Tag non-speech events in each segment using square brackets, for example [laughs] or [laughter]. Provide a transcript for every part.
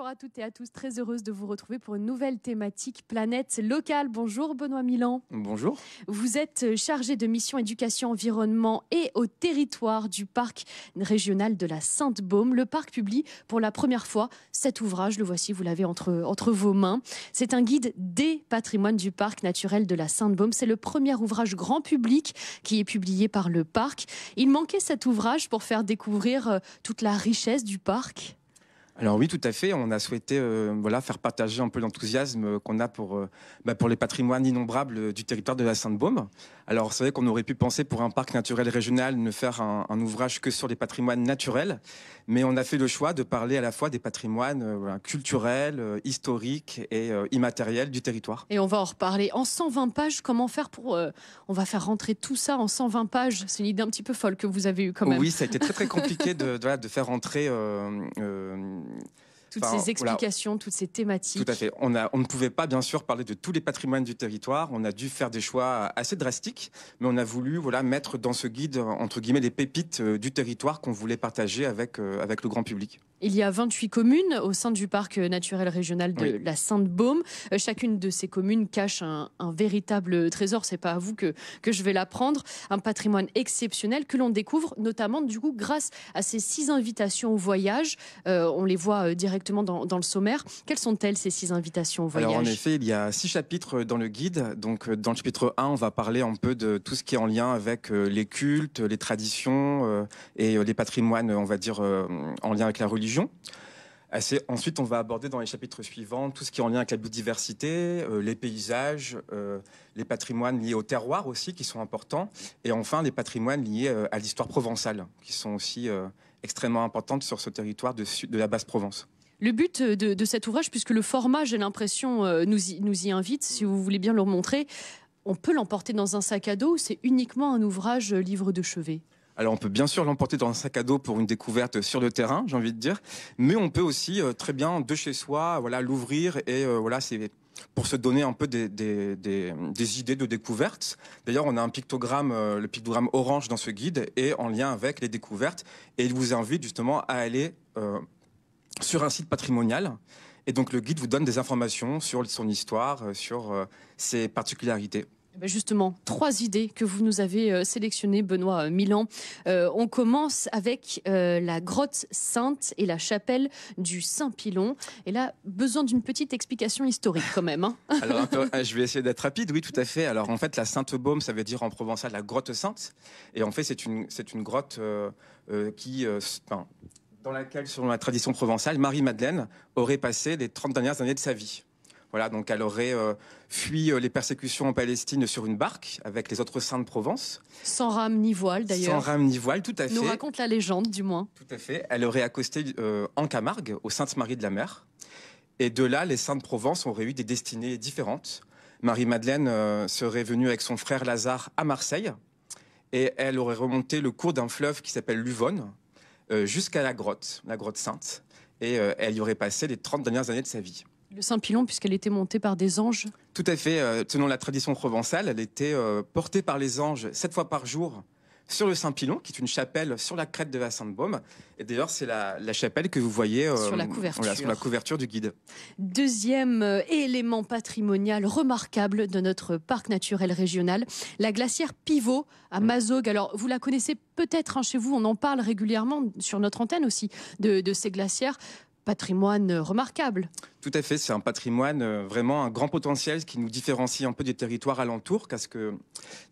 Bonjour à toutes et à tous, très heureuse de vous retrouver pour une nouvelle thématique planète locale. Bonjour Benoît Milan. Bonjour. Vous êtes euh, chargé de mission éducation, environnement et au territoire du parc régional de la Sainte-Baume. Le parc publie pour la première fois cet ouvrage, le voici, vous l'avez entre, entre vos mains. C'est un guide des patrimoines du parc naturel de la Sainte-Baume. C'est le premier ouvrage grand public qui est publié par le parc. Il manquait cet ouvrage pour faire découvrir euh, toute la richesse du parc. Alors oui, tout à fait. On a souhaité euh, voilà, faire partager un peu l'enthousiasme euh, qu'on a pour, euh, bah, pour les patrimoines innombrables du territoire de la Sainte-Baume. Alors c'est vrai qu'on aurait pu penser pour un parc naturel régional ne faire un, ouvrage que sur les patrimoines naturels, mais on a fait le choix de parler à la fois des patrimoines culturels, historiques et immatériels du territoire. Et on va en reparler. En 120 pages, comment faire pour... on va faire rentrer tout ça en 120 pages. C'est une idée un petit peu folle que vous avez eue quand même. Oui, ça a été très très compliqué de, [laughs] de faire rentrer um, Toutes ces explications, toutes ces thématiques. Tout à fait. On, a, on ne pouvait pas, bien sûr, parler de tous les patrimoines du territoire. On a dû faire des choix assez drastiques, mais on a voulu voilà, mettre dans ce guide, entre guillemets, les pépites euh, du territoire qu'on voulait partager avec, euh, avec le grand public. Il y a 28 communes au sein du parc naturel régional de la Sainte-Baume. Euh, chacune de ces communes cache un, véritable trésor. C'est pas à vous que, que je vais l'apprendre. Un patrimoine exceptionnel que l'on découvre notamment du coup grâce à ces six invitations au voyage. on les voit directement dans, le sommaire. Quelles sont-elles ces six invitations au voyage Alors, en effet, il y a six chapitres dans le guide. Donc, euh, dans le chapitre 1, on va parler un peu de tout ce qui est en lien avec euh, les cultes, les traditions euh, et les patrimoines, on va dire, en lien avec la religion. Ensuite, on va aborder dans les chapitres suivants tout ce qui est en lien avec la biodiversité, les paysages, les patrimoines liés au terroir aussi, qui sont importants, et enfin les patrimoines liés à l'histoire provençale, qui sont aussi extrêmement importantes sur ce territoire de la Basse-Provence. Le but de, cet ouvrage, puisque le format, j'ai l'impression, euh, nous y, nous invite, si vous voulez bien le remontrer, on peut l'emporter dans un sac à dos c'est uniquement un ouvrage euh, livre de chevet alors on peut bien sûr l'emporter dans un sac à dos pour une découverte sur le terrain, j'ai envie de dire, mais on peut aussi euh, très bien de chez soi, voilà, l'ouvrir et voilà, c'est pour se donner un peu des, idées de découverte D'ailleurs, on a un pictogramme, le pictogramme orange dans ce guide, et en lien avec les découvertes. Et il vous invite justement à aller sur un site patrimonial. Et donc le guide vous donne des informations sur son histoire, euh, sur euh, ses particularités. Eh ben, justement, trois idées que vous nous avez euh, sélectionnées, Benoît Milan. on commence avec la grotte sainte et la chapelle du Saint-Pilon. Et là, besoin d'une petite explication historique quand même. Hein. [laughs] Alors, [laughs] je vais essayer d'être rapide. Oui, tout à fait. Alors, en fait, la Sainte-Baume, ça veut dire en provençal la grotte sainte. Et en fait, c'est une, une grotte qui, dans laquelle, selon la tradition provençale, Marie-Madeleine aurait passé les 30 dernières années de sa vie. Voilà, donc elle aurait euh, fui euh, les persécutions en Palestine sur une barque avec les autres saints de Provence. Sans rame ni voile d'ailleurs. Sans rame ni voile, tout à fait. Nous raconte la légende du moins. Tout à fait. Elle aurait accosté euh, en Camargue, au Sainte-Marie de la Mer. Et de là, les saints de Provence auraient eu des destinées différentes. Marie-Madeleine serait venue avec son frère Lazare à Marseille. Et elle aurait remonté le cours d'un fleuve qui s'appelle l'Uvonne, euh, jusqu'à la grotte, la grotte sainte. Et euh, elle y aurait passé les 30 dernières années de sa vie. Le Saint-Pilon, puisqu'elle était montée par des anges Tout à fait. Euh, selon la tradition provençale, elle était portée par les anges sept fois par jour sur le Saint-Pilon, qui est une chapelle sur la crête de la Sainte-Baume. Et d'ailleurs, c'est la, chapelle que vous voyez euh, sur, la couverture. du guide. Deuxième euh, élément patrimonial remarquable de notre parc naturel régional, la glacière Pivot à mm. Mazog. Alors, vous la connaissez peut-être hein, chez vous, on en parle régulièrement sur notre antenne aussi de, de ces glacières patrimoine euh, remarquable. Tout à fait, c'est un patrimoine euh, vraiment un grand potentiel ce qui nous différencie un peu des territoires alentours, parce que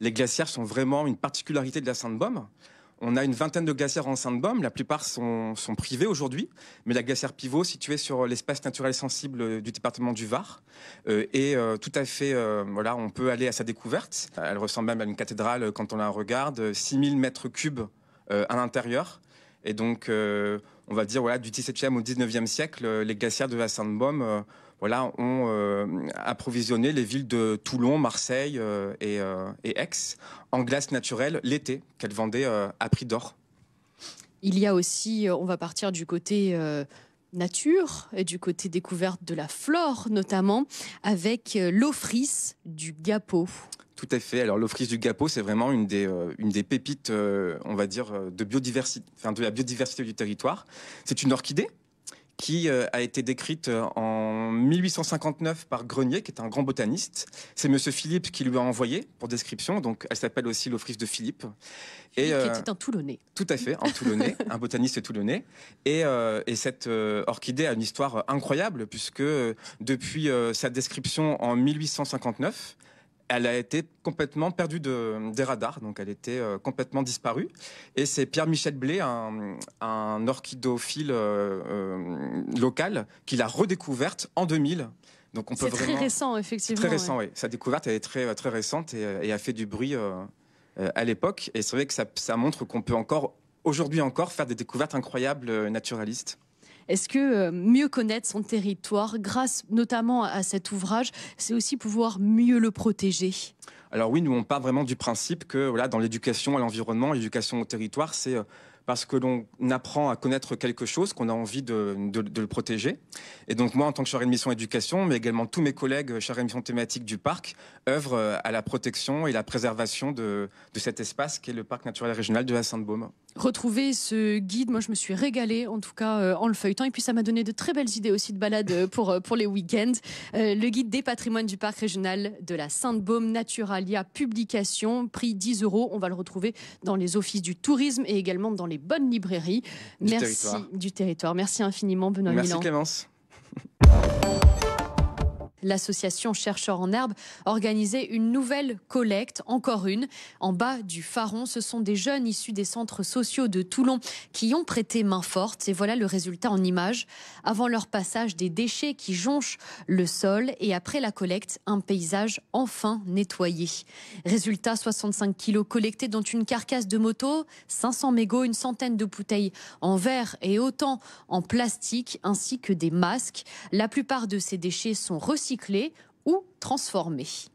les glacières sont vraiment une particularité de la Sainte-Baume. On a une vingtaine de glacières en Sainte-Baume, la plupart sont, sont aujourd'hui, mais la glacière pivot située sur l'espace naturel sensible euh, du département du Var est tout à fait, voilà, on peut aller à sa découverte. Elle ressemble même à une cathédrale quand on la regarde, 6000 mètres cubes à l'intérieur, et donc, euh, on va dire, voilà, du XVIIe au XIXe siècle, euh, les glaciers de la Sainte-Baume euh, voilà, ont approvisionné les villes de Toulon, Marseille et, et, Aix en glace naturelle l'été, qu'elles vendaient à prix d'or. Il y a aussi, on va partir du côté nature et du côté découverte de la flore notamment avec euh, l'offrice du Gapo. Tout à fait. Alors l'offrice du Gapo, c'est vraiment une des, euh, une des pépites, euh, on va dire, de biodiversité, de la biodiversité du territoire. C'est une orchidée qui euh, a été décrite euh, en 1859 par Grenier, qui est un grand botaniste. C'est Monsieur Philippe qui lui a envoyé pour description. Donc, elle s'appelle aussi l'offrice de Philippe. et, qui euh, était un Toulonnais. Tout à fait, un Toulonnais, [laughs] un botaniste toulonnais. Et, cette orchidée a une histoire incroyable puisque depuis sa description en 1859, elle a été complètement perdue des radars, donc elle était euh, complètement disparue. Et c'est Pierre-Michel Blé, un, orchidophile euh, euh, local, qui l'a redécouverte en 2000. Donc on peut C'est très récent, effectivement. Très récent, oui. Sa découverte, elle est très, récente et, a fait du bruit à l'époque. Et c'est vrai que ça montre qu'on peut encore, aujourd'hui encore, faire des découvertes incroyables naturalistes. Est-ce que euh, mieux connaître son territoire, grâce notamment à cet ouvrage, c'est aussi pouvoir mieux le protéger Alors oui, nous on part vraiment du principe que voilà, dans l'éducation à l'environnement, l'éducation au territoire, c'est euh, parce que l'on apprend à connaître quelque chose, qu'on a envie de, le protéger. Et donc moi, en tant que chargé de mission éducation, mais également tous mes collègues euh, chargés de mission thématique du parc, œuvrent à la protection et la préservation de, cet espace qui est le parc naturel régional de la Sainte-Baume retrouver ce guide. Moi, je me suis régalée, en tout cas, euh, en le feuilletant. Et puis, ça m'a donné de très belles idées aussi de balades euh, pour, euh, pour les week-ends. le guide des patrimoines du parc régional de la Sainte-Baume, Naturalia, publication, prix 10 euros. On va le retrouver dans les offices du tourisme et également dans les bonnes librairies. Du Merci territoire. du territoire. Merci infiniment, Benoît Merci Clémence. [laughs] L'association Chercheurs en Herbe organisait une nouvelle collecte, encore une, en bas du Faron. Ce sont des jeunes issus des centres sociaux de Toulon qui ont prêté main forte. Et voilà le résultat en image. Avant leur passage, des déchets qui jonchent le sol et après la collecte, un paysage enfin nettoyé. Résultat, 65 kilos collectés dont une carcasse de moto, 500 mégots, une centaine de bouteilles en verre et autant en plastique ainsi que des masques. La plupart de ces déchets sont recyclés recyclés ou transformés.